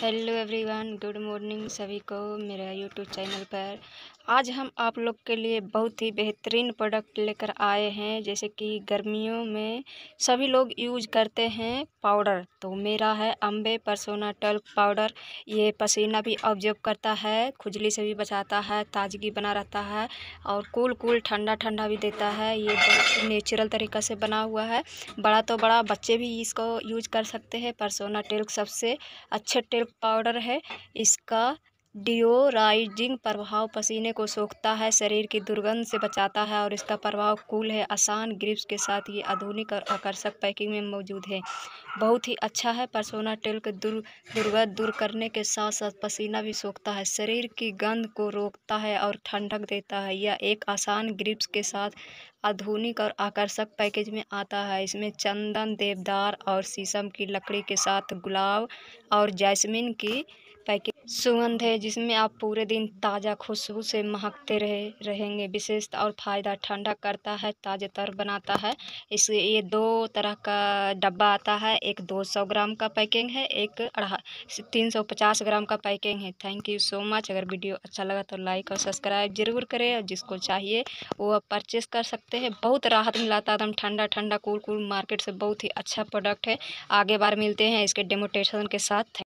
hello everyone good morning सभी को मेरा यूट्यूब चैनल पर आज हम आप लोग के लिए बहुत ही बेहतरीन प्रोडक्ट लेकर आए हैं जैसे कि गर्मियों में सभी लोग यूज करते हैं पाउडर तो मेरा है अम्बे परसोना टल्क पाउडर ये पसीना भी ऑब्जर्व करता है खुजली से भी बचाता है ताजगी बना रहता है और कूल कूल ठंडा ठंडा भी देता है ये बहुत नेचुरल तरीका से बना हुआ है बड़ा तो बड़ा बच्चे भी इसको यूज कर सकते हैं परसोना टेल्क सबसे अच्छे टेल्क पाउडर है इसका डिओराइजिंग प्रभाव पसीने को सोखता है शरीर की दुर्गंध से बचाता है और इसका प्रभाव कूल है आसान ग्रिप्स के साथ ये आधुनिक और आकर्षक पैकिंग में मौजूद है बहुत ही अच्छा है परसोना के दुर दुर्गंध दूर करने के साथ साथ पसीना भी सोखता है शरीर की गंध को रोकता है और ठंडक देता है यह एक आसान ग्रिप्स के साथ आधुनिक और आकर्षक पैकेज में आता है इसमें चंदन देवदार और शीशम की लकड़ी के साथ गुलाब और जैसमिन की पैकेट सुगंध है जिसमें आप पूरे दिन ताज़ा खुशबू से महकते रहे रहेंगे विशेषता और फायदा ठंडा करता है ताजेतर बनाता है इस ये दो तरह का डब्बा आता है एक 200 ग्राम का पैकिंग है एक अढ़ा तीन सौ पचास ग्राम का पैकिंग है थैंक यू सो मच अगर वीडियो अच्छा लगा तो लाइक और सब्सक्राइब जरूर करें और जिसको चाहिए वो आप परचेस कर सकते हैं बहुत राहत मिलाता एकदम ठंडा ठंडा कूल कूल मार्केट से बहुत ही अच्छा प्रोडक्ट है आगे बार मिलते हैं इसके डेमोटेशन के साथ